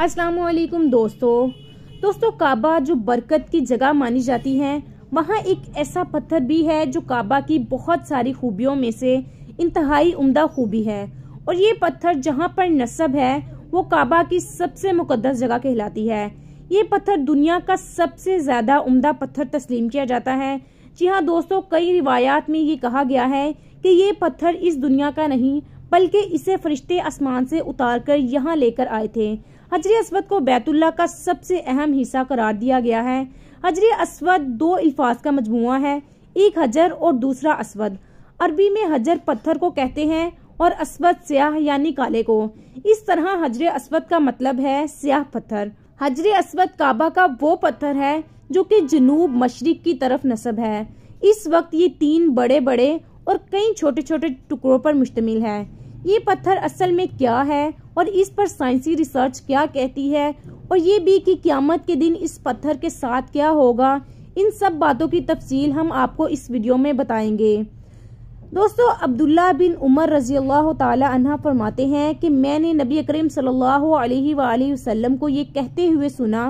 अस्सलाम दोस्तों दोस्तों काबा जो बरकत की जगह मानी जाती है वहाँ एक ऐसा पत्थर भी है जो काबा की बहुत सारी खूबियों में से इंतहाई उम्दा खूबी है और ये पत्थर जहाँ पर नस्ब है वो काबा की सबसे मुकदस जगह कहलाती है ये पत्थर दुनिया का सबसे ज़्यादा उम्दा पत्थर तस्लीम किया जाता है जी हाँ दोस्तों कई रिवायात में ये कहा गया है कि ये पत्थर इस दुनिया का नहीं बल्कि इसे फरिश्ते आसमान से उतार कर यहाँ लेकर आए थे हजर असवद को बैतुल्ला का सबसे अहम हिस्सा करार दिया गया है हजर असवद दो अल्फाज का मजमु है एक हजर और दूसरा असवद अरबी में हजर पत्थर को कहते हैं और असवद स्याह यानी काले को इस तरह हजर असवद का मतलब है स्याह पत्थर हजर असवद काबा का वो पत्थर है जो कि जनूब मशरक की तरफ नस्ब है इस वक्त ये तीन बड़े बड़े और कई छोटे छोटे टुकड़ों पर मुश्तमिल है ये पत्थर असल में क्या है और इस पर साइंसी रिसर्च क्या कहती है और ये भी कि क्यामत के दिन इस पत्थर के साथ क्या होगा इन सब बातों की तफसील हम आपको इस वीडियो में बताएंगे दोस्तों अब्दुल्ला बिन उमर रजी अल्लाह तह फरमाते हैं कि मैंने नबी करीम सल्लल्लाहु को ये कहते हुए सुना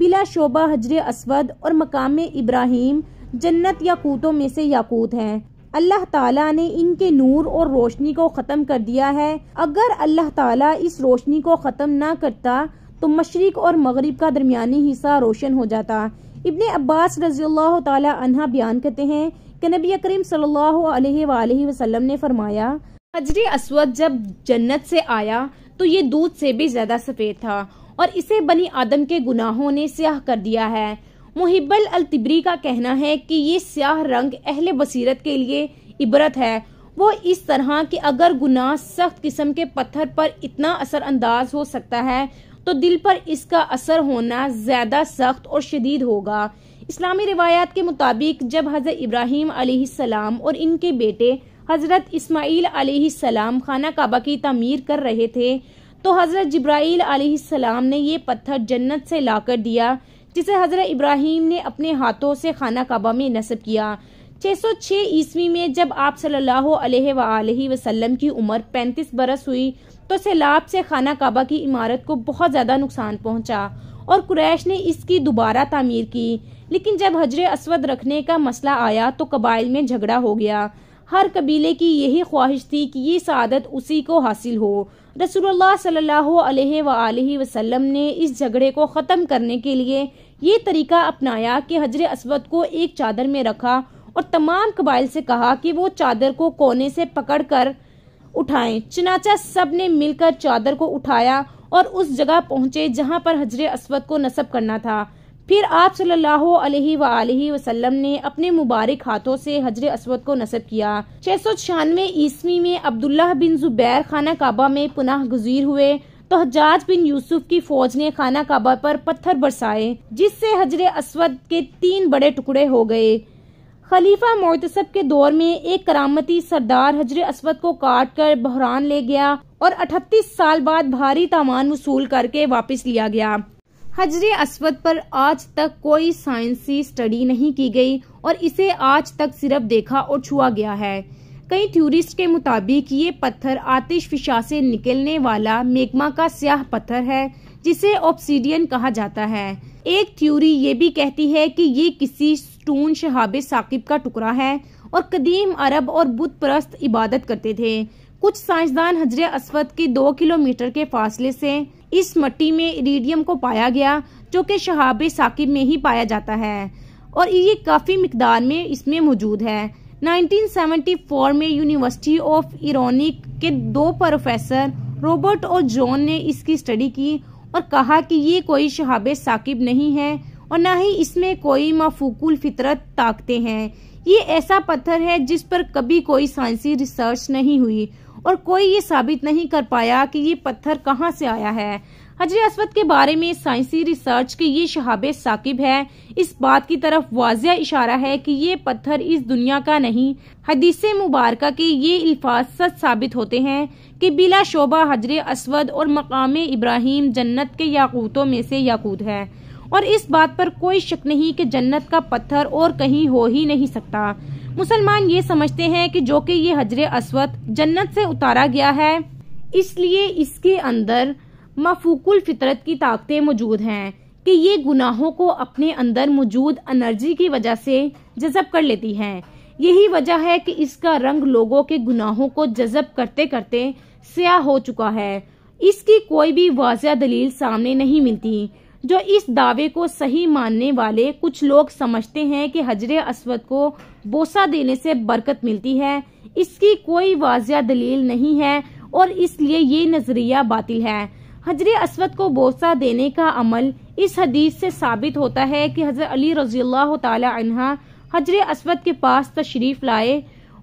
बिला शोबा हजर असवद और मकाम इब्राहिम जन्नत याकूतों में से याकूत हैं अल्लाह ताला ने इनके नूर और रोशनी को ख़त्म कर दिया है अगर अल्लाह ताला इस रोशनी को ख़त्म ना करता तो मशरक़ और मगरब का दरमियानी हिस्सा रोशन हो जाता इबन अब्बास रजी अल्लाह बयान करते हैं कि नबी करीम सल्लल्लाहु अलैहि वसल्लम ने फरमाया हजरे असवद जब जन्नत से आया तो ये दूध से भी ज़्यादा सफ़ेद था और इसे बनी आदम के गुनाहों ने स्याह कर दिया है मुहिबल तिबरी का कहना है कि ये स्याह रंग अहले बसीरत के लिए इबरत है वो इस तरह कि अगर गुनाह सख्त किस्म के पत्थर पर इतना असरअंदाज हो सकता है तो दिल पर इसका असर होना ज़्यादा सख्त और शदीद होगा इस्लामी रिवायात के मुताबिक जब हज़रत इब्राहिम सलाम और इनके बेटे हज़रत इस्माइल सलाम खाना काबा की तमीर कर रहे थे तो हज़रत जब्राईल सलाम ने ये पत्थर जन्नत से लाकर दिया जिसे हज़रत इब्राहिम ने अपने हाथों से खाना काबा में नस्ब किया 606 ईस्वी में जब आप सल्लल्लाहु अलैहि वसल्लम की उम्र 35 बरस हुई तो सैलाब से खाना काबा की इमारत को बहुत ज़्यादा नुकसान पहुंचा और कुरैश ने इसकी दोबारा तामीर की लेकिन जब हजर असवद रखने का मसला आया तो कबाइल में झगड़ा हो गया हर कबीले की यही ख्वाहिश थी कि ये शादत उसी को हासिल हो रसूलुल्लाह सल्लल्लाहु अलैहि वसल्लम ने इस झगड़े को ख़त्म करने के लिए ये तरीका अपनाया कि हजर असवद को एक चादर में रखा और तमाम कबाइल से कहा कि वो चादर को कोने से पकड़कर उठाएं चनाचा सब ने मिलकर चादर को उठाया और उस जगह पहुंचे जहां पर हजर असवद को नस्ब करना था फिर आप सल्लल्लाहु अलैहि वसल्लम वसल्लम ने अपने मुबारक हाथों से हजर असवद को नसब किया छह सौ छियानवे ईस्वी में अब्दुल्ला बिन जुबैर खाना काबा में पुनः गुजीर हुए तो हजाज बिन यूसुफ की फौज ने खाना काबा पर पत्थर बरसाए जिससे हजर असवद के तीन बड़े टुकड़े हो गए खलीफा मोतसब के दौर में एक करामती सरदार हजर असवद को काट कर बहरान ले गया और अठतीस साल बाद भारी तामान वसूल करके वापस लिया गया हजर असवद पर आज तक कोई साइंसी स्टडी नहीं की गई और इसे आज तक सिर्फ देखा और छुआ गया है कई टूरिस्ट के मुताबिक ये पत्थर आतिशफिशा से निकलने वाला मेगमा का स्याह पत्थर है जिसे ऑप्सीडियन कहा जाता है एक थ्यूरी ये भी कहती है कि ये किसी स्टोन शहाबे साकिब का टुकड़ा है और कदीम अरब और बुद्ध परस्त इबादत करते थे कुछ साइंसदान हजरे असवद के दो किलोमीटर के फासले से इस मट्टी में इरीडियम को पाया गया जो कि शहाब साकिब में ही पाया जाता है और ये काफ़ी मकदार में इसमें मौजूद है 1974 में यूनिवर्सिटी ऑफ इरोनिक के दो प्रोफेसर रॉबर्ट और जॉन ने इसकी स्टडी की और कहा कि ये कोई शहाबे साकिब नहीं है और ना ही इसमें कोई मफूकुल फितरत ताकते हैं ये ऐसा पत्थर है जिस पर कभी कोई साइंसी रिसर्च नहीं हुई और कोई ये साबित नहीं कर पाया कि ये पत्थर कहाँ से आया है हजर असवद के बारे में साइंसी रिसर्च के ये शहाबे साकिब है इस बात की तरफ वाजिया इशारा है कि ये पत्थर इस दुनिया का नहीं हदीस मुबारक के ये अल्फाज सच साबित होते हैं कि बिला शोबा हजर असवद और मकाम इब्राहिम जन्नत के याकूतों में से याकूत है और इस बात पर कोई शक नहीं कि जन्नत का पत्थर और कहीं हो ही नहीं सकता मुसलमान ये समझते हैं कि जो कि ये हजर असवद जन्नत से उतारा गया है इसलिए इसके अंदर मफूकुल फितरत की ताकतें मौजूद हैं कि ये गुनाहों को अपने अंदर मौजूद एनर्जी की वजह से जजब कर लेती हैं यही वजह है कि इसका रंग लोगों के गुनाहों को जजब करते करते स्या हो चुका है इसकी कोई भी वाजिया दलील सामने नहीं मिलती जो इस दावे को सही मानने वाले कुछ लोग समझते हैं कि हजर असवद को बोसा देने से बरकत मिलती है इसकी कोई वाजिया दलील नहीं है और इसलिए ये नज़रिया बातिल है हजर असवद को बोसा देने का अमल इस हदीस से साबित होता है कि हजरत अली रजी अल्लाह तहा हजर असवद के पास तशरीफ़ लाए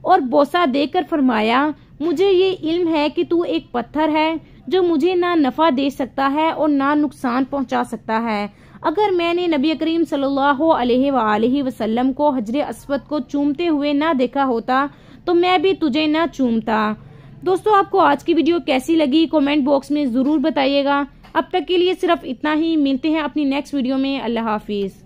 और बोसा देकर फरमाया मुझे ये इल्म है कि तू एक पत्थर है जो मुझे ना नफ़ा दे सकता है और ना नुकसान पहुंचा सकता है अगर मैंने नबी करीम सल्लल्लाहु अलैहि वसल्लम को हजर असवद को चूमते हुए ना देखा होता तो मैं भी तुझे ना चूमता दोस्तों आपको आज की वीडियो कैसी लगी कमेंट बॉक्स में ज़रूर बताइएगा अब तक के लिए सिर्फ इतना ही मिलते हैं अपनी नेक्स्ट वीडियो में अल्लाह हाफिज़